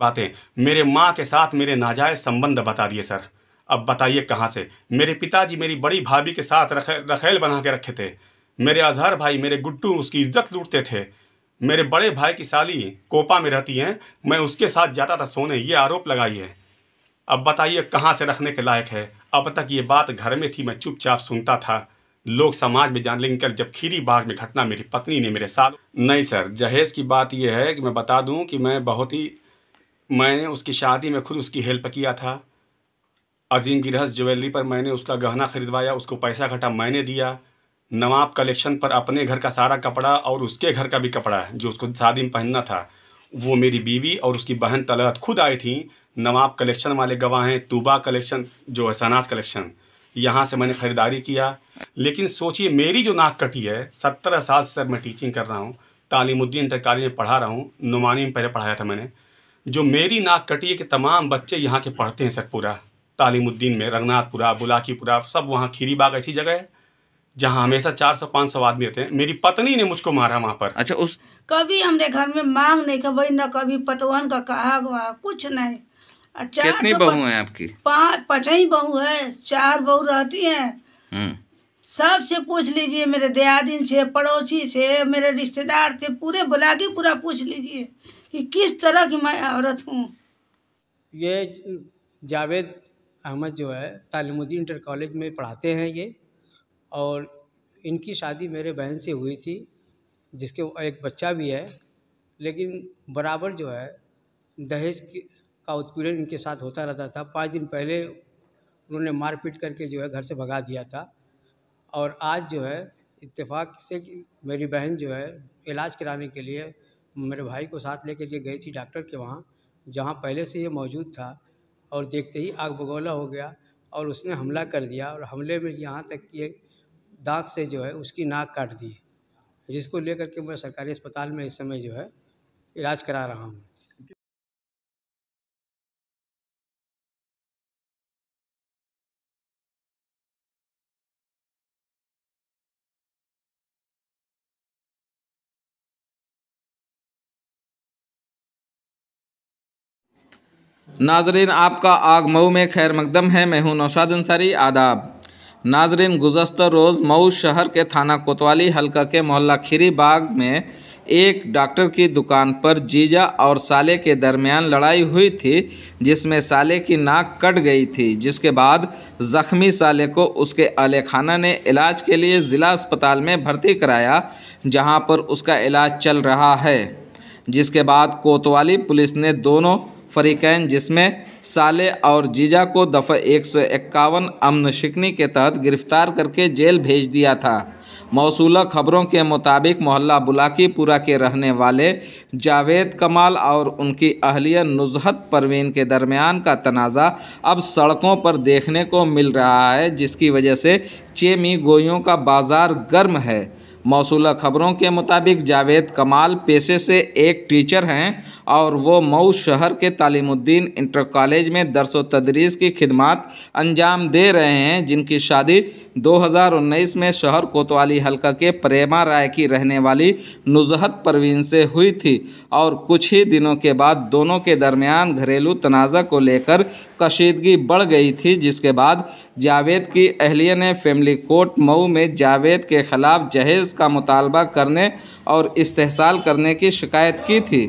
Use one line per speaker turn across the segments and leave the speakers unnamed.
बातें मेरे माँ के साथ मेरे नाजायज़ संबंध बता दिए सर अब बताइए कहाँ से मेरे पिताजी मेरी बड़ी भाभी के साथ रखे रखेल बना के रखे थे मेरे अजहर भाई मेरे गुड्डू उसकी इज्जत लूटते थे मेरे बड़े भाई की साली कोपा में रहती हैं मैं उसके साथ जाता था सोने ये आरोप लगाइए अब बताइए कहाँ से रखने के लायक है अब तक ये बात घर में थी मैं चुपचाप सुनता था लोग समाज में जान लेंगे कल जब खीरी बाग में घटना मेरी पत्नी ने मेरे साथ नहीं सर जहेज की बात यह है कि मैं बता दूं कि मैं बहुत ही मैंने उसकी शादी में खुद उसकी हेल्प किया था अजीम गिरहस ज्वेलरी पर मैंने उसका गहना खरीदवाया उसको पैसा घटा मैंने दिया नवाब कलेक्शन पर अपने घर का सारा कपड़ा और उसके घर का भी कपड़ा जो उसको शादी में पहनना था वो मेरी बीवी और उसकी बहन तलहत खुद आई थी नवाब कलेक्शन वाले गवाह हैं तूबा कलेक्शन जो है सनाज कलेक्शन यहाँ से मैंने ख़रीदारी किया लेकिन सोचिए मेरी जो नाक कटी है सत्रह साल से मैं टीचिंग कर रहा हूँ तालीमुद्दीन इंटर कॉलेज में पढ़ा रहा हूँ नुमानी में पहले पढ़ाया था मैंने जो मेरी नाक कटिए के तमाम बच्चे यहाँ के पढ़ते हैं सर पूरा तालीमुद्दीन में रंगनाथपुरा बुलाकीपुरा सब वहाँ खीरी बाग ऐसी जगह है जहाँ हमेशा चार सौ पाँच सौ आदमी रहते हैं मेरी पत्नी ने मुझको मारा वहाँ पर अच्छा उस
कभी हमने घर में मांग नहीं कभी न कभी पतवन का कहा हुआ कुछ नहीं कितनी तो बहू हैं आपकी पाँच पाँच ही बहू है चार बहू रहती हैं हम्म। सबसे पूछ लीजिए मेरे दयादिन से पड़ोसी से मेरे रिश्तेदार से पूरे बुलाकीपुरा पूरा पूछ लीजिए कि किस तरह की मैं औरत हूँ
ये जावेद अहमद जो है तालीमुद्दीन इंटर कॉलेज में पढ़ाते हैं ये और इनकी शादी मेरे बहन से हुई थी जिसके एक बच्चा भी है लेकिन बराबर जो है दहेज का उत्पीड़न इनके साथ होता रहता था पाँच दिन पहले उन्होंने मारपीट करके जो है घर से भगा दिया था और आज जो है इत्तेफाक से मेरी बहन जो है इलाज कराने के लिए मेरे भाई को साथ लेकर के गई थी डॉक्टर के वहाँ जहाँ पहले से ये मौजूद था और देखते ही आग बगौला हो गया और उसने हमला कर दिया और हमले में यहाँ तक कि दांत से जो है उसकी नाक काट दी जिसको लेकर के मैं सरकारी अस्पताल में इस समय जो है इलाज करा रहा हूँ नाजरीन आपका आग मऊ में खैर मकदम है मैं हूं नौशाद अंसारी
आदाब नाजरीन गुजशत रोज़ मऊ शहर के थाना कोतवाली हलका के मोहल्ला खीरी बाग में एक डॉक्टर की दुकान पर जीजा और साले के दरमियान लड़ाई हुई थी जिसमें साले की नाक कट गई थी जिसके बाद ज़ख्मी साले को उसके अले खाना ने इलाज के लिए ज़िला अस्पताल में भर्ती कराया जहां पर उसका इलाज चल रहा है जिसके बाद कोतवाली पुलिस ने दोनों फरीकैन जिसमें साले और जीजा को दफ़ा एक सौ इक्यावन अमन शिकनी के तहत गिरफ्तार करके जेल भेज दिया था मौसूला खबरों के मुताबिक मोहल्ला बुलाकीपुरा के रहने वाले जावेद कमाल और उनकी अहलिया नुजहत परवीन के दरमियान का तनाज़ा अब सड़कों पर देखने को मिल रहा है जिसकी वजह से चेमी गोयों का बाज़ार गर्म है मौसूला खबरों के मुताबिक जावेद कमाल पेशे से एक टीचर हैं और वो मऊ शहर के तालीमुद्दीन इंटर कॉलेज में दरस तदरीस की खिदमत अंजाम दे रहे हैं जिनकी शादी 2019 में शहर कोतवाली हलका के प्रेमा राय की रहने वाली नुजहत परवीन से हुई थी और कुछ ही दिनों के बाद दोनों के दरमियान घरेलू तनाज़ा को लेकर कशीदगी बढ़ गई थी जिसके बाद जावेद की अहलिया ने फैमिली कोर्ट मऊ में जावेद के खिलाफ जहेज़ का मुतालबा करने और इस्तेसाल करने की शिकायत की थी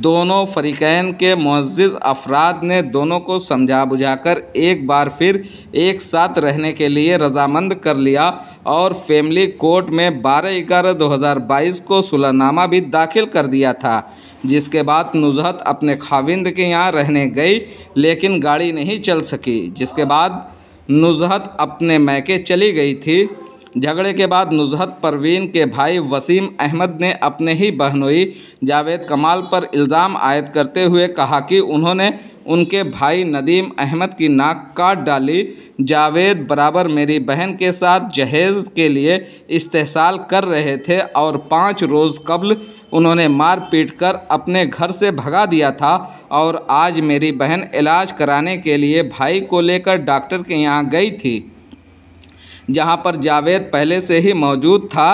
दोनों फरीकैन के मुज्ज़ अफराद ने दोनों को समझा बुझाकर एक बार फिर एक साथ रहने के लिए रजामंद कर लिया और फैमिली कोर्ट में 12 ग्यारह 2022 को सुलहनामा भी दाखिल कर दिया था जिसके बाद नुजहत अपने खाविंद के यहाँ रहने गई लेकिन गाड़ी नहीं चल सकी जिसके बाद नुजहत अपने मैके चली गई थी झगड़े के बाद नुजहत परवीन के भाई वसीम अहमद ने अपने ही बहनोई जावेद कमाल पर इल्ज़ाम आयद करते हुए कहा कि उन्होंने उनके भाई नदीम अहमद की नाक काट डाली जावेद बराबर मेरी बहन के साथ जहेज़ के लिए इस्तेसाल कर रहे थे और पाँच रोज़ कबल उन्होंने मार पीट कर अपने घर से भगा दिया था और आज मेरी बहन इलाज कराने के लिए भाई को लेकर डॉक्टर के यहाँ गई थी जहाँ पर जावेद पहले से ही मौजूद था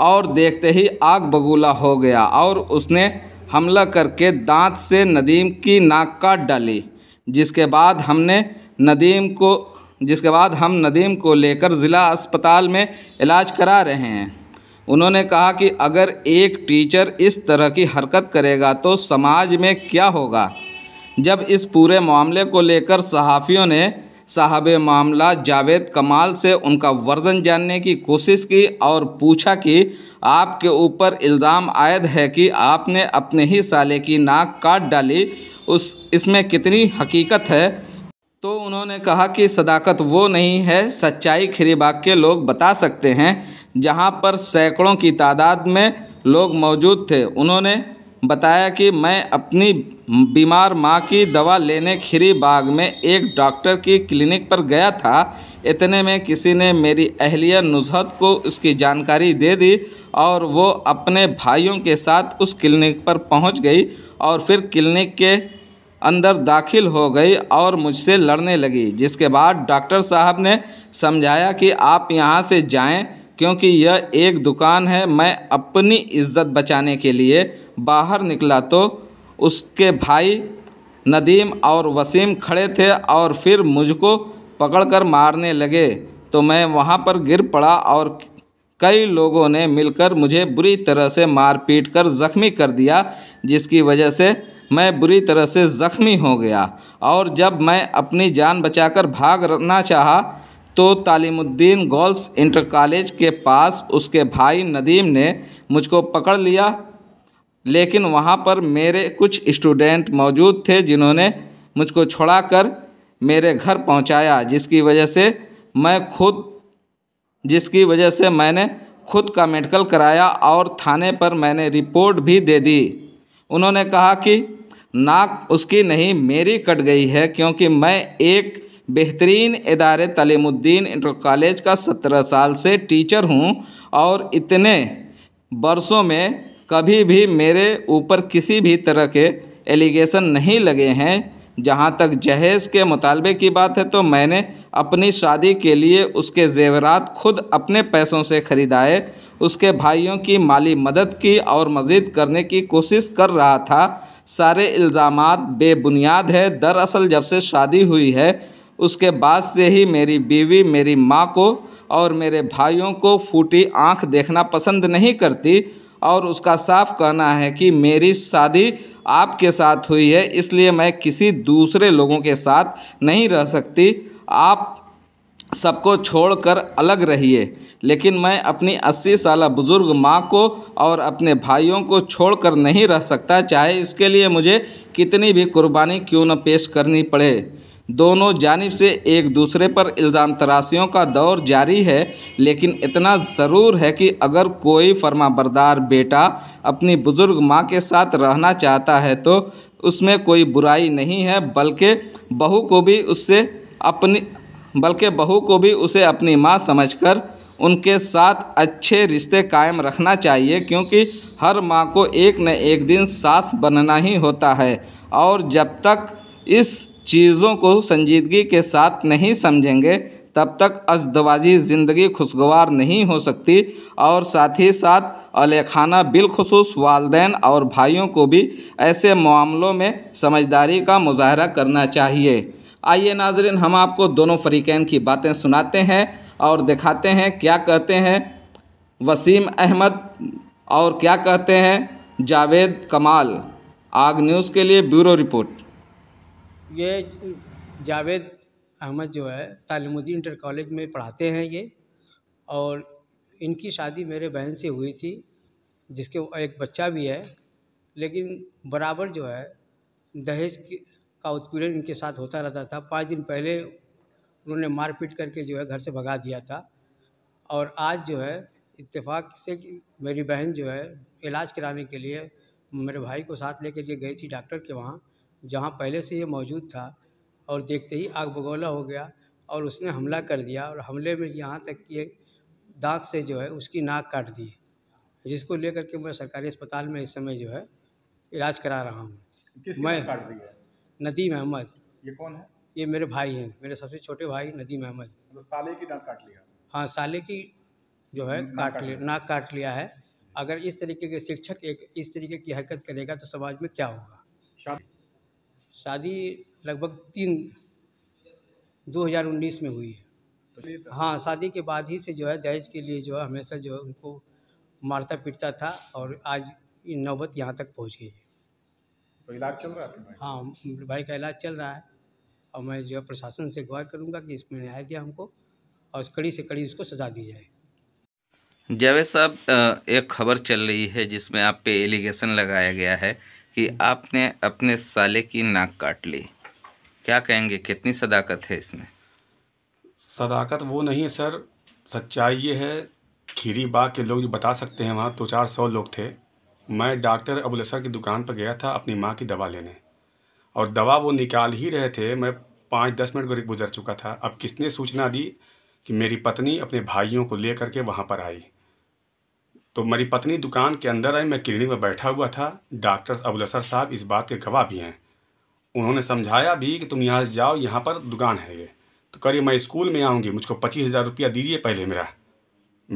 और देखते ही आग बगूला हो गया और उसने हमला करके दांत से नदीम की नाक काट डाली जिसके बाद हमने नदीम को जिसके बाद हम नदीम को लेकर ज़िला अस्पताल में इलाज करा रहे हैं उन्होंने कहा कि अगर एक टीचर इस तरह की हरकत करेगा तो समाज में क्या होगा जब इस पूरे मामले को लेकर सहाफ़ियों ने साहब मामला जावेद कमाल से उनका वर्जन जानने की कोशिश की और पूछा कि आपके ऊपर इल्ज़ाम आयद है कि आपने अपने ही साले की नाक काट डाली उस इसमें कितनी हकीकत है तो उन्होंने कहा कि सदाकत वो नहीं है सच्चाई खरीबाग के लोग बता सकते हैं जहां पर सैकड़ों की तादाद में लोग मौजूद थे उन्होंने बताया कि मैं अपनी बीमार माँ की दवा लेने खिरी बाग में एक डॉक्टर की क्लिनिक पर गया था इतने में किसी ने मेरी अहलिया नुजहत को उसकी जानकारी दे दी और वो अपने भाइयों के साथ उस क्लिनिक पर पहुंच गई और फिर क्लिनिक के अंदर दाखिल हो गई और मुझसे लड़ने लगी जिसके बाद डॉक्टर साहब ने समझाया कि आप यहाँ से जाएँ क्योंकि यह एक दुकान है मैं अपनी इज़्ज़त बचाने के लिए बाहर निकला तो उसके भाई नदीम और वसीम खड़े थे और फिर मुझको पकड़कर मारने लगे तो मैं वहाँ पर गिर पड़ा और कई लोगों ने मिलकर मुझे बुरी तरह से मार पीट कर ज़ख्मी कर दिया जिसकी वजह से मैं बुरी तरह से ज़ख्मी हो गया और जब मैं अपनी जान बचाकर भागना चाहा तो तालीमुद्दीन गर्ल्स इंटर कॉलेज के पास उसके भाई नदीम ने मुझको पकड़ लिया लेकिन वहाँ पर मेरे कुछ स्टूडेंट मौजूद थे जिन्होंने मुझको छोड़ाकर मेरे घर पहुँचाया जिसकी वजह से मैं खुद जिसकी वजह से मैंने खुद का मेडिकल कराया और थाने पर मैंने रिपोर्ट भी दे दी उन्होंने कहा कि नाक उसकी नहीं मेरी कट गई है क्योंकि मैं एक बेहतरीन इदारे तलीमुद्दीन इंटर कॉलेज का सत्रह साल से टीचर हूँ और इतने बरसों में कभी भी मेरे ऊपर किसी भी तरह के एलिगेशन नहीं लगे हैं जहाँ तक जहेज़ के मुतालबे की बात है तो मैंने अपनी शादी के लिए उसके जेवरात खुद अपने पैसों से ख़रीदाए उसके भाइयों की माली मदद की और मज़ीद करने की कोशिश कर रहा था सारे इल्ज़ाम बेबुनियाद है दरअसल जब से शादी हुई है उसके बाद से ही मेरी बीवी मेरी माँ को और मेरे भाइयों को फूटी आँख देखना पसंद नहीं करती और उसका साफ कहना है कि मेरी शादी आपके साथ हुई है इसलिए मैं किसी दूसरे लोगों के साथ नहीं रह सकती आप सबको छोड़कर अलग रहिए लेकिन मैं अपनी अस्सी साल बुज़ुर्ग माँ को और अपने भाइयों को छोड़कर नहीं रह सकता चाहे इसके लिए मुझे कितनी भी कुर्बानी क्यों न पेश करनी पड़े दोनों जानब से एक दूसरे पर इल्ज़ाम तराशियों का दौर जारी है लेकिन इतना ज़रूर है कि अगर कोई फर्माबरदार बेटा अपनी बुज़ुर्ग माँ के साथ रहना चाहता है तो उसमें कोई बुराई नहीं है बल्कि बहू को भी उससे अपनी बल्कि बहू को भी उसे अपनी माँ समझकर उनके साथ अच्छे रिश्ते कायम रखना चाहिए क्योंकि हर माँ को एक न एक दिन सास बनना ही होता है और जब तक इस चीज़ों को संजीदगी के साथ नहीं समझेंगे तब तक अजदवाजी ज़िंदगी खुशगवार नहीं हो सकती और साथ ही साथ अलेखाना बिलखसूस वालदे और भाइयों को भी ऐसे मामलों में समझदारी का मुजाहरा करना चाहिए आइए नाजरन हम आपको दोनों फरीकैन की बातें सुनाते हैं और दिखाते हैं क्या कहते हैं वसीम अहमद और क्या कहते हैं जावेद कमाल आग न्यूज़ के लिए ब्यूरो रिपोर्ट
ये जावेद अहमद जो है तालीमुद्दीन इंटर कॉलेज में पढ़ाते हैं ये और इनकी शादी मेरे बहन से हुई थी जिसके एक बच्चा भी है लेकिन बराबर जो है दहेज का उत्पीड़न इनके साथ होता रहता था पाँच दिन पहले उन्होंने मारपीट करके जो है घर से भगा दिया था और आज जो है इत्तेफाक से मेरी बहन जो है इलाज कराने के लिए मेरे भाई को साथ लेकर के गई थी डॉक्टर के वहाँ जहाँ पहले से ये मौजूद था और देखते ही आग बगौला हो गया और उसने हमला कर दिया और हमले में यहाँ तक कि दाँत से जो है उसकी नाक काट दी जिसको लेकर के मैं सरकारी अस्पताल में इस समय जो है इलाज करा रहा हूँ मैं काट दिया नदीम अहमद ये कौन है ये मेरे भाई हैं मेरे सबसे छोटे भाई नदीम अहमद
तो साले की नाक काट लिया
हाँ साले की जो है काट, काट लिया नाक काट लिया है अगर इस तरीके के शिक्षक एक इस तरीके की हरकत करेगा तो समाज में क्या होगा शादी लगभग तीन दो हज़ार उन्नीस में हुई
है
हाँ शादी के बाद ही से जो है दहेज के लिए जो है हमेशा जो है उनको मारता पीटता था और आज नौबत यहाँ तक पहुँच गई है तो इलाज चल रहा है हाँ भाई का इलाज चल रहा है और मैं जो है प्रशासन से गुआ करूँगा कि इसमें न्याय दिया हमको और कड़ी से कड़ी उसको सजा दी
जाए जावेद साहब एक खबर चल रही है जिसमें आप पे एलिगेशन लगाया गया है कि आपने अपने साले की नाक काट ली क्या कहेंगे कितनी सदाकत है इसमें
सदाकत वो नहीं है सर सच्चाई ये है खीरी बाग के लोग जो बता सकते हैं वहाँ दो तो चार सौ लोग थे मैं डॉक्टर असर की दुकान पर गया था अपनी माँ की दवा लेने और दवा वो निकाल ही रहे थे मैं पाँच दस मिनट गुजर चुका था अब किसने सूचना दी कि मेरी पत्नी अपने भाइयों को ले करके वहाँ पर आई तो मेरी पत्नी दुकान के अंदर आई मैं क्लिनिक में बैठा हुआ था डॉक्टर असर साहब इस बात के गवाह भी हैं उन्होंने समझाया भी कि तुम यहाँ जाओ यहाँ पर दुकान है ये तो करिए मैं स्कूल में आऊँगी मुझको पच्चीस हज़ार रुपया दीजिए पहले मेरा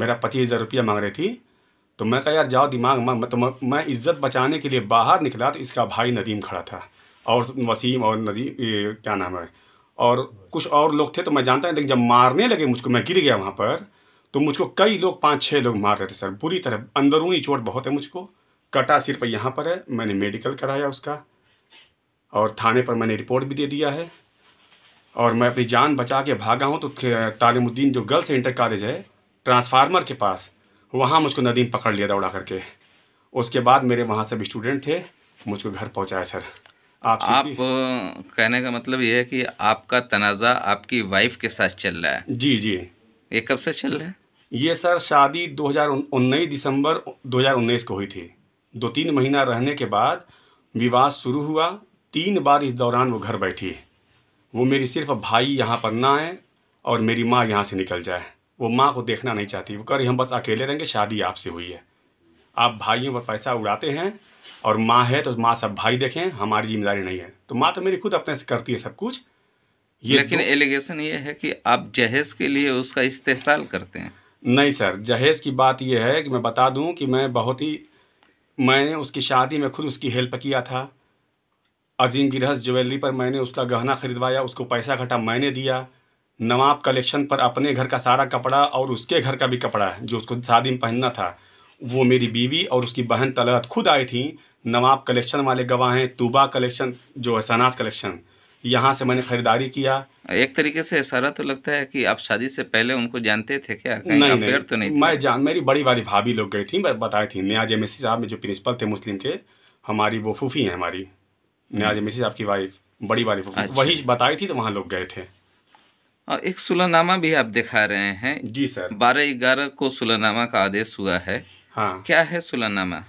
मेरा पच्चीस हज़ार रुपया मांग रही थी तो मैं कहा यार जाओ दिमाग मांग तो मैं इज्जत बचाने के लिए बाहर निकला तो इसका भाई नदीम खड़ा था और वसीम और नदीम ये क्या नाम है और कुछ और लोग थे तो मैं जानता नहीं लेकिन जब मारने लगे मुझको मैं गिर गया वहाँ पर तो मुझको कई लोग पाँच छः लोग मार रहे थे सर बुरी तरह अंदरूनी चोट बहुत है मुझको कटा सिर्फ यहाँ पर है मैंने मेडिकल कराया उसका और थाने पर मैंने रिपोर्ट भी दे दिया है और मैं अपनी जान बचा के भागा हूँ तो तालीमुद्दीन जो गर्ल्स इंटर कॉलेज है ट्रांसफार्मर के पास वहाँ मुझको नदीम पकड़ लिया दौड़ा करके उसके बाद मेरे वहाँ सब स्टूडेंट थे मुझको घर पहुँचाया सर
आप आप कहने का मतलब ये है कि आपका तनाज़ा आपकी वाइफ के साथ चल रहा है जी जी ये कब से चल रहा है
ये सर शादी 2019 दिसंबर 2019 को हुई थी दो तीन महीना रहने के बाद विवाह शुरू हुआ तीन बार इस दौरान वो घर बैठी वो मेरी सिर्फ भाई यहाँ पर ना आए और मेरी माँ यहाँ से निकल जाए वो माँ को देखना नहीं चाहती वो कह रही हम बस अकेले रहेंगे शादी आपसे हुई है आप भाइयों पर पैसा उड़ाते हैं और माँ है तो माँ सब भाई देखें हमारी जिम्मेदारी नहीं है तो माँ तो मेरी खुद अपने से करती है सब कुछ
ये लेकिन एलिगेशन ये है कि
आप जहेज के लिए उसका इस्तेसाल करते हैं नहीं सर जहेज़ की बात यह है कि मैं बता दूं कि मैं बहुत ही मैंने उसकी शादी में खुद उसकी हेल्प किया था अजीम गिरहस ज्वेलरी पर मैंने उसका गहना ख़रीदवाया उसको पैसा घटा मैंने दिया नवाब कलेक्शन पर अपने घर का सारा कपड़ा और उसके घर का भी कपड़ा जो उसको शादी में पहनना था वो मेरी बीवी और उसकी बहन तलत खुद आई थी नवाब कलेक्शन वाले गवाह हैं तूबा कलेक्शन जो है सनाज कलेक्शन यहाँ से मैंने खरीदारी किया एक तरीके से इशारा तो लगता है कि आप शादी से पहले
उनको जानते थे क्या कहीं नहीं, नहीं,
तो नहीं मैं जान मेरी बड़ी बारी भाभी लोग गई थी बताई थी न्याज एम साहब में जो प्रिंसिपल थे मुस्लिम के हमारी वो फूफी हैं हमारी न्याज एम साहब की वाइफ
बड़ी बारी फूफी अच्छा। वही बताई थी तो वहाँ लोग गए थे और एक सुलहनामा भी आप दिखा रहे हैं जी सर बारह ग्यारह को सुलहनामा का आदेश हुआ है हाँ क्या है सुलहनामा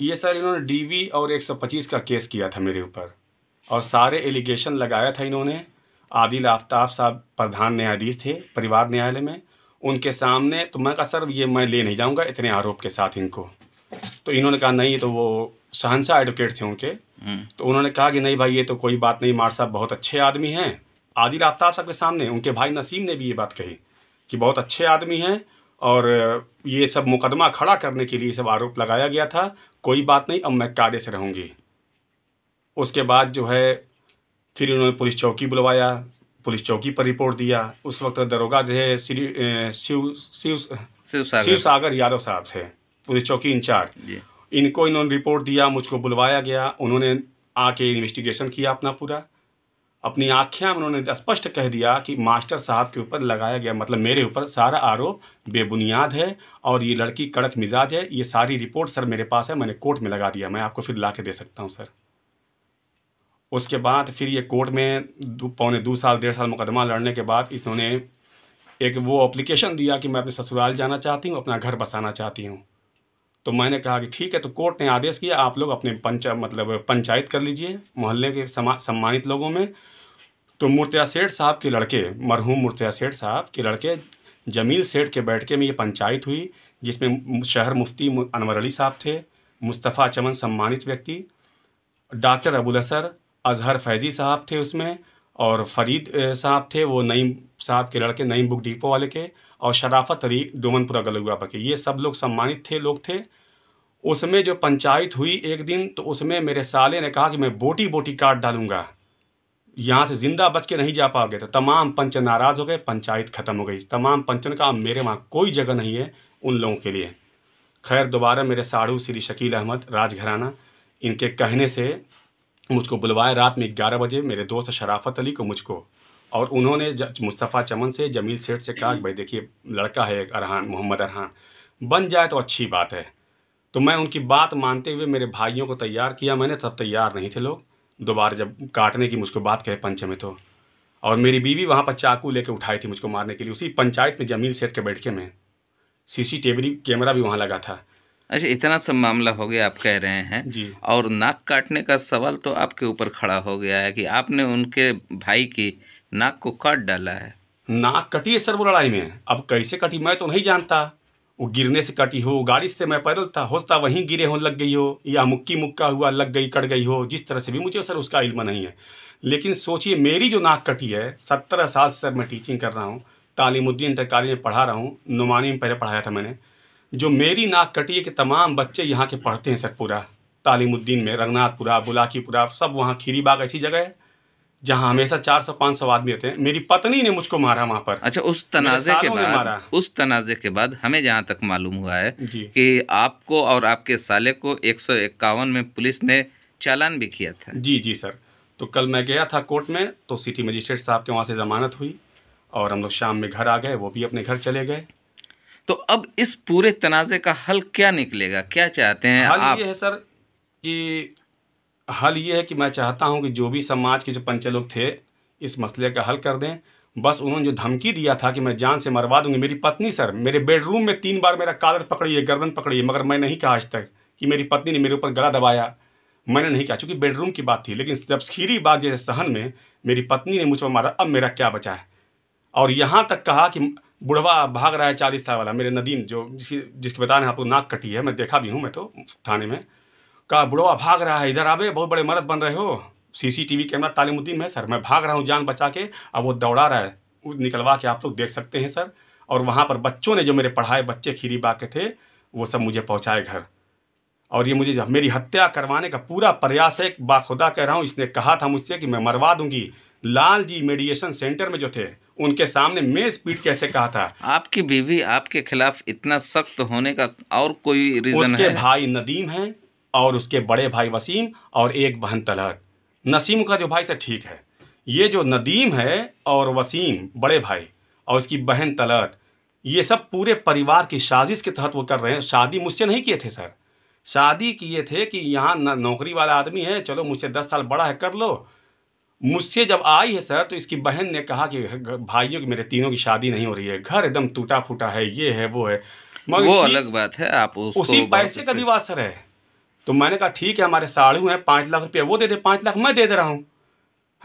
ये सर इन्होंने
डीवी और 125 का केस किया था मेरे ऊपर और सारे एलिगेशन लगाया था इन्होंने आदिल आफ्ताब साहब प्रधान न्यायाधीश थे परिवार न्यायालय में उनके सामने तो मैं कहा सर ये मैं ले नहीं जाऊंगा इतने आरोप के साथ इनको तो इन्होंने कहा नहीं तो वो शहनशाह एडवोकेट थे उनके हम्म। तो उन्होंने कहा कि नहीं भाई ये तो कोई बात नहीं मार साहब बहुत अच्छे आदमी हैं आदिल आफ्ताब साहब के सामने उनके भाई नसीम ने भी ये बात कही कि बहुत अच्छे आदमी हैं और ये सब मुकदमा खड़ा करने के लिए सब आरोप लगाया गया था कोई बात नहीं अब मैं कार्य से रहूँगी उसके बाद जो है फिर उन्होंने पुलिस चौकी बुलवाया पुलिस चौकी पर रिपोर्ट दिया उस वक्त दरोगा जो है शिव शिव सागर यादव साहब थे पुलिस चौकी इंचार्ज इनको इन्होंने रिपोर्ट दिया मुझको बुलवाया गया उन्होंने आके इन्वेस्टिगेशन किया अपना पूरा अपनी आँखें उन्होंने स्पष्ट कह दिया कि मास्टर साहब के ऊपर लगाया गया मतलब मेरे ऊपर सारा आरोप बेबुनियाद है और ये लड़की कड़क मिजाज है ये सारी रिपोर्ट सर मेरे पास है मैंने कोर्ट में लगा दिया मैं आपको फिर ला के दे सकता हूँ सर उसके बाद फिर ये कोर्ट में दो, पौने दो साल डेढ़ साल मुकदमा लड़ने के बाद इन्होंने एक वो अप्लीकेशन दिया कि मैं अपने ससुराल जाना चाहती हूँ अपना घर बसाना चाहती हूँ तो मैंने कहा कि ठीक है तो कोर्ट ने आदेश किया आप लोग अपने पंच मतलब पंचायत कर लीजिए मोहल्ले के सम्मानित लोगों में तो मुर्तिया सेठ साहब के लड़के मरहूम मुर्तिया सेठ साहब के लड़के जमील सेठ के बैठके में ये पंचायत हुई जिसमें शहर मुफ्ती अनवर अली साहब थे मुस्तफ़ा चमन सम्मानित व्यक्ति डॉक्टर अबुल असर अजहर फैज़ी साहब थे उसमें और फरीद साहब थे वो नईम साहब के लड़के नईम बुक डिपो वाले के और शराफत अली डोमनपुरा गलगुआपा के ये सब लोग सम्मानित थे लोग थे उसमें जो पंचायत हुई एक दिन तो उसमें मेरे साले ने कहा कि मैं बोटी बोटी काट डालूंगा यहाँ से ज़िंदा बच के नहीं जा पाओगे तो तमाम पंच नाराज़ हो गए पंचायत ख़त्म हो गई तमाम पंचों का मेरे वहाँ कोई जगह नहीं है उन लोगों के लिए खैर दोबारा मेरे साढ़ू श्री शकील अहमद राजघराना इनके कहने से मुझको बुलवाया रात में ग्यारह बजे मेरे दोस्त शराफत अली को मुझको और उन्होंने मुस्तफ़ा चमन से जमील सेठ से कहा भाई देखिए लड़का है अरहान मोहम्मद अरहान बन जाए तो अच्छी बात है तो मैं उनकी बात मानते हुए मेरे भाइयों को तैयार किया मैंने तब तैयार नहीं थे लोग दोबारा जब काटने की मुझको बात कहे पंच में तो और मेरी बीवी वहाँ पर चाकू लेके उठाई थी मुझको मारने के लिए उसी पंचायत
में जमील सेठ के बैठके में सीसीटीवी कैमरा भी वहाँ लगा था अच्छा इतना सब मामला हो गया आप कह रहे हैं जी और नाक काटने का सवाल तो आपके ऊपर खड़ा हो गया है कि आपने उनके भाई की नाक को काट डाला है नाक कटी है सर वो लड़ाई में
अब कैसे कटी मैं तो नहीं जानता वो गिरने से कटी हो गाड़ी से मैं पैदल था होता वहीं गिरे हो लग गई हो या मुक्की मुक्का हुआ लग गई कट गई हो जिस तरह से भी मुझे सर उसका इल्म नहीं है लेकिन सोचिए मेरी जो नाक कटी है सत्रह साल से सर मैं टीचिंग कर रहा हूँ तालीमुद्दीन इंटर कॉलेज में पढ़ा रहा हूँ नुमानी में पहले पढ़ाया था मैंने जो मेरी नाक कटिए के तमाम बच्चे यहाँ के पढ़ते हैं पूरा तालीमुद्दीन में रंगनाथपुरा बुलाकीपुरा सब वहाँ खीरी बाग ऐसी जगह है
जहाँ हमेशा चार सौ पाँच सौ आदमी होते हैं मेरी पत्नी ने मुझको मारा वहाँ पर अच्छा उस तनाजे के बाद उस तनाजे के बाद हमें जहाँ तक मालूम हुआ है कि आपको और आपके साले को एक सौ इक्यावन में पुलिस ने चालान भी किया था जी जी सर तो कल मैं
गया था कोर्ट में तो सिटी मजिस्ट्रेट साहब के वहाँ से ज़मानत हुई और हम लोग शाम में घर आ गए वो भी अपने
घर चले गए तो अब इस पूरे तनाज़े का हल क्या निकलेगा क्या चाहते हैं हल आप? ये है सर कि हल ये है कि मैं चाहता हूँ कि जो भी समाज के
जो पंचे लोग थे इस मसले का हल कर दें बस उन्होंने जो धमकी दिया था कि मैं जान से मरवा दूंगी मेरी पत्नी सर मेरे बेडरूम में तीन बार मेरा कालर पकड़िए गर्दन पकड़ी है मगर मैं नहीं कहा आज तक कि मेरी पत्नी ने मेरे ऊपर गला दबाया मैंने नहीं कहा चूँकि बेडरूम की बात थी लेकिन जब खीरी बात जैसे सहन में मेरी पत्नी ने मुझ पर मारा अब मेरा क्या बचा है और यहाँ तक कहा कि बुढ़वा भाग रहा है चालीस साल वाला मेरे नदीम जो जिसकी जिसकी बता रहे हैं आपको नाक कटी है मैं देखा भी हूँ मैं तो थाने में कहा बुढ़वा भाग रहा है इधर आवे बहुत बड़े मर्द बन रहे हो सीसीटीवी कैमरा तालीमुद्दीन में सर मैं भाग रहा हूँ जान बचा के अब वो दौड़ा रहा है निकलवा के आप लोग देख सकते हैं सर और वहाँ पर बच्चों ने जो मेरे पढ़ाए बच्चे खीरी बाग के थे वो सब मुझे पहुँचाए घर और ये मुझे मेरी हत्या करवाने का पूरा प्रयास है बाखुदा कह रहा हूँ इसने कहा था मुझसे कि मैं मरवा दूंगी लाल जी मेडिएशन सेंटर में जो थे उनके सामने मैं स्पीड कैसे कहा था आपकी बीवी आपके खिलाफ इतना सख्त होने का और कोई रीजन उसके है? भाई नदीम हैं और उसके बड़े भाई वसीम और एक बहन तलहक नसीम का जो भाई था ठीक है ये जो नदीम है और वसीम बड़े भाई और उसकी बहन तलत ये सब पूरे परिवार की साजिश के तहत वो कर रहे हैं शादी मुझसे नहीं किए थे सर शादी किए थे कि यहाँ नौकरी वाला आदमी है चलो मुझसे दस साल बड़ा है कर लो मुझसे जब आई है सर तो इसकी बहन ने कहा कि भाइयों की मेरे तीनों की शादी नहीं हो रही है घर एकदम टूटा फूटा है ये है वो है मगर वो अलग
बात है आप उसको उसी पैसे का विवाह
सर है तो मैंने कहा ठीक है हमारे साढ़ू हैं पाँच लाख रुपया वो दे दे पाँच लाख मैं दे दे रहा हूँ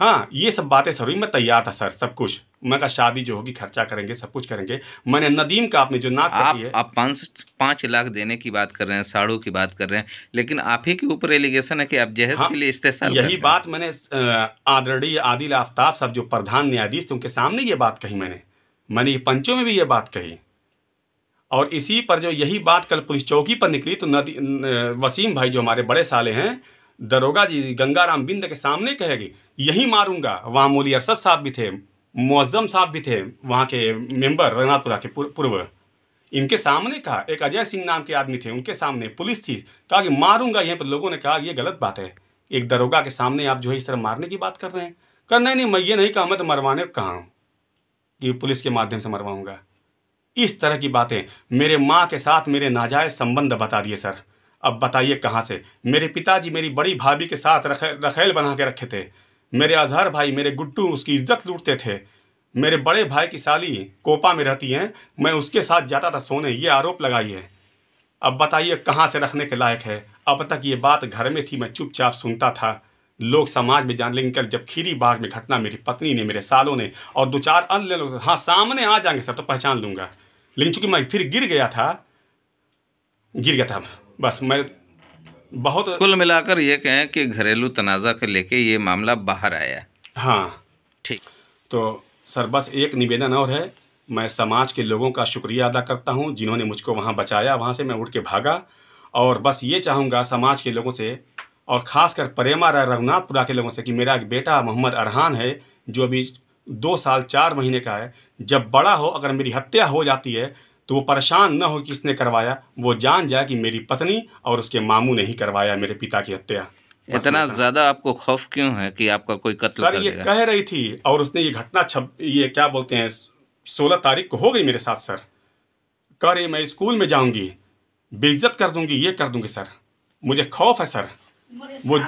हाँ ये सब बातें सभी मैं तैयार था सर सब कुछ मैं का शादी जो होगी खर्चा करेंगे सब कुछ करेंगे
मैंने नदीम का आपने जो नाक आप, है आप पाँच पाँच लाख देने की बात कर रहे हैं साड़ों की बात कर रहे हैं लेकिन आप ही के ऊपर एलिगेशन है कि आप जहेज हाँ, के लिए इस्तेसाल यही
बात मैंने आदरणीय आदिल आफ्ताब साहब जो प्रधान न्यायाधीश थे उनके सामने ये बात कही मैंने मैंने पंचों में भी ये बात कही और इसी पर जो यही बात कल पुलिस चौकी पर निकली तो नदी वसीम भाई जो हमारे बड़े साले हैं दरोगा जी गंगाराम बिंद के सामने कहेगी यही मारूंगा वहाँ मोली अरसद साहब भी थे मुआजम साहब भी थे वहाँ के मेंबर रघनाथपुरा के पूर्व इनके सामने कहा एक अजय सिंह नाम के आदमी थे उनके सामने पुलिस थी कहा कि मारूंगा यहाँ पर लोगों ने कहा ये गलत बात है एक दरोगा के सामने आप जो है इस तरह मारने की बात कर रहे हैं कहा नहीं नहीं मैं ये नहीं कहा मैं तो मरवाने कहा हूँ कि पुलिस के माध्यम से मरवाऊंगा इस तरह की बातें मेरे माँ के साथ मेरे नाजायज संबंध बता दिए सर अब बताइए कहाँ से मेरे पिताजी मेरी बड़ी भाभी के साथ रखे रखेल बना के रखे थे मेरे अजहर भाई मेरे गुड्डू उसकी इज्जत लूटते थे मेरे बड़े भाई की साली कोपा में रहती हैं मैं उसके साथ जाता था सोने ये आरोप लगाइए अब बताइए कहाँ से रखने के लायक है अब तक ये बात घर में थी मैं चुपचाप सुनता था लोग समाज में जान लेंगे जब खीरी बाग में घटना मेरी पत्नी ने मेरे सालों ने और दो चार अन्य लोग हाँ सामने आ जाएंगे सर तो पहचान लूँगा लेकिन चूंकि मैं फिर गिर गया था गिर गया था
बस मैं बहुत कुल मिलाकर ये कहें कि घरेलू तनाज़ा के लेके ये मामला बाहर आया हाँ ठीक
तो सर बस एक निवेदन और है मैं समाज के लोगों का शुक्रिया अदा करता हूँ जिन्होंने मुझको वहाँ बचाया वहाँ से मैं उठ के भागा और बस ये चाहूँगा समाज के लोगों से और ख़ासकर प्रेमा रघुनाथपुरा के लोगों से कि मेरा एक बेटा मोहम्मद अरहान है जो अभी दो साल चार महीने का है जब बड़ा हो अगर मेरी हत्या हो जाती है तो वो परेशान न हो कि इसने करवाया वो जान जाए कि मेरी पत्नी और उसके मामू ने ही करवाया मेरे पिता की हत्या इतना
ज्यादा आपको खौफ क्यों है कि आपका कोई कत्ल
सर ये कह रही थी और उसने ये घटना छप ये क्या बोलते हैं सोलह तारीख को हो गई मेरे साथ सर कह रही मैं स्कूल में जाऊंगी बेइज्जत कर दूंगी ये कर दूंगी सर मुझे खौफ है सर वो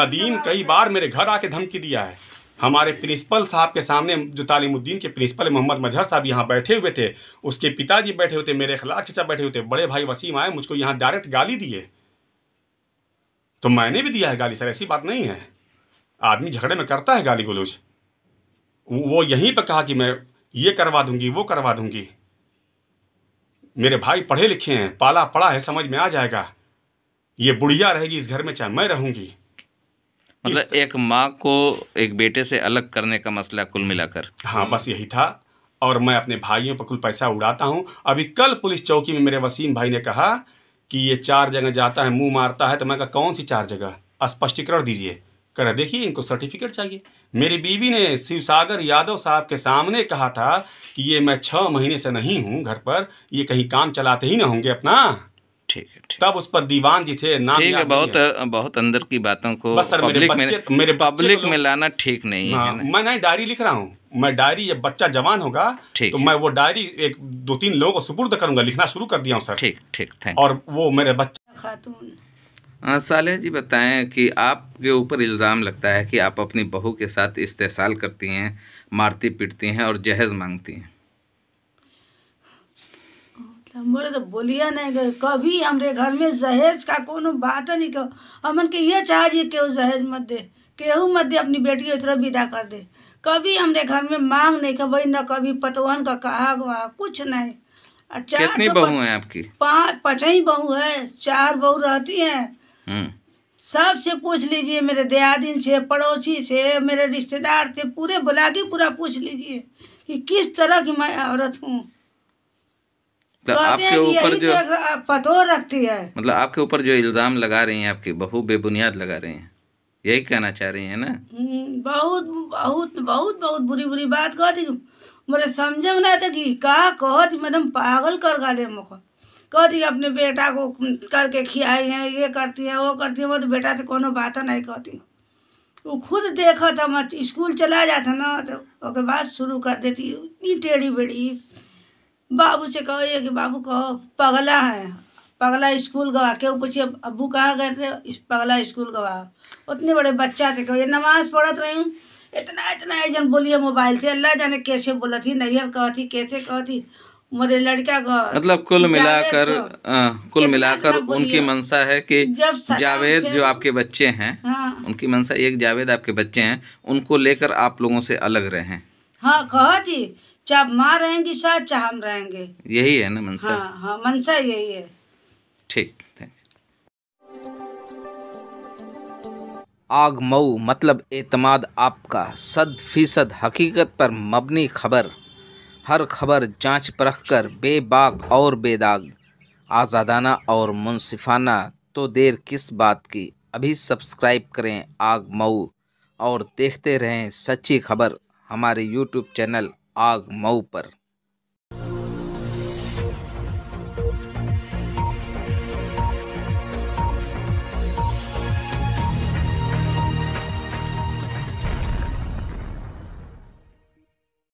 नदीम कई बार मेरे घर आके धमकी दिया है हमारे प्रिंसिपल साहब के सामने जो तालीमुद्दीन के प्रिंसिपल मोहम्मद मजहर साहब यहाँ बैठे हुए थे उसके पिताजी बैठे हुए थे मेरे अखलाक के बैठे हुए थे बड़े भाई वसीम आए मुझको यहाँ डायरेक्ट गाली दिए तो मैंने भी दिया है गाली सर ऐसी बात नहीं है आदमी झगड़े में करता है गाली गलोच वो यहीं पर कहा कि मैं ये करवा दूंगी वो करवा दूंगी मेरे भाई पढ़े लिखे हैं पाला पड़ा है समझ में आ जाएगा ये बुढ़िया रहेगी इस घर में चाहे मैं रहूंगी
मतलब एक माँ को एक बेटे से अलग करने का मसला कुल मिलाकर हाँ बस यही था और मैं अपने भाइयों पर कुल पैसा
उड़ाता हूँ अभी कल पुलिस चौकी में मेरे वसीम भाई ने कहा कि ये चार जगह जाता है मुंह मारता है तो मैं कहा कौन सी चार जगह स्पष्टीकरण दीजिए करे देखिए इनको सर्टिफिकेट चाहिए मेरी बीवी ने शिव सागर यादव साहब के सामने कहा था कि ये मैं छः महीने से नहीं हूँ घर पर ये कहीं काम चलाते ही ना होंगे अपना ठीक है ठीक तब उस पर दीवान जी थे नाम ठीक है बहुत
बहुत अंदर की बातों को बस सर पब्लिक तो, मेरे बच्चे, तो में, मेरे पब्लिक में लाना ठीक नहीं
है हाँ, ना? मैं नहीं डायरी लिख रहा हूँ मैं डायरी जब बच्चा जवान होगा तो मैं वो डायरी एक
दो तीन लोगों को सुपुर्द करूंगा लिखना शुरू कर दिया हूँ सर ठीक ठीक थैंक और वो मेरे बच्चा खातून हाँ, साले जी बताएं कि आपके ऊपर इल्ज़ाम लगता है कि आप अपनी बहू के साथ इस्तेसाल करती हैं मारती पीटती हैं और जहेज़ मांगती हैं
हम तो बोलिया नहीं गए कभी हमारे घर में जहेज का कोनो बात नहीं कहो हमन के ये चाहिए केहू जहेज मत दे केहू मत दे अपनी बेटी को विदा कर दे कभी हमारे घर में मांग नहीं कहो भाई न कभी पतवन का कहा हुआ कुछ नहीं अच्छा कितनी तो
बहू है आपकी
पाँच पाँच ही बहू है चार बहू रहती हैं हम्म। सबसे पूछ लीजिए मेरे दयादिन से पड़ोसी से मेरे रिश्तेदार से पूरे बुला के पूरा पूछ लीजिए कि किस तरह की मैं औरत हूँ तो आपके ऊपर जो पदों रखती है
मतलब आपके ऊपर जो इल्ज़ाम लगा रही हैं आपकी बहू बेबुनियाद लगा रही हैं यही कहना चाह रही हैं ना
हम्म, बहुत बहुत बहुत बहुत बुरी बुरी बात कह दी मुझे समझ में नहीं कि कहा कह दी मैडम पागल कर गाले मुख कह दी अपने बेटा को करके खियाई है ये करती है वो करती है वो तो बेटा से कोनो बात नहीं कहती वो खुद देखा था मत स्कूल चला जाता ना तो उसके बाद शुरू कर देती इतनी टेढ़ी बेड़ी बाबू से कहो ये कि बाबू कहो पगला है पगला स्कूल गवा क्यों पूछिए अबू कहाँ गए थे पगला स्कूल गवा उतने बड़े बच्चा थे कहो ये नमाज पढ़त रही इतना इतना एक जन बोलिए मोबाइल से अल्लाह जाने कैसे बोला थी नैहर थी कैसे थी मेरे लड़का को मतलब कुल मिलाकर
कुल मिलाकर उनकी मंशा है कि
जावेद जो आपके बच्चे हैं हाँ।
उनकी मंशा एक जावेद आपके बच्चे हैं उनको लेकर आप लोगों से अलग रहे
हाँ कहा थी चाहे माँ रहेंगी साहब चाहे हम रहेंगे
यही है ना मनसा हाँ
हाँ मनसा यही है
ठीक आग मऊ मतलब एतमाद आपका सद फीसद हकीकत पर मबनी खबर हर खबर जांच परख कर बेबाक और बेदाग आज़ादाना और मुनसिफाना तो देर किस बात की अभी सब्सक्राइब करें आग मऊ और देखते रहें सच्ची खबर हमारे यूट्यूब चैनल આગ મઉ પર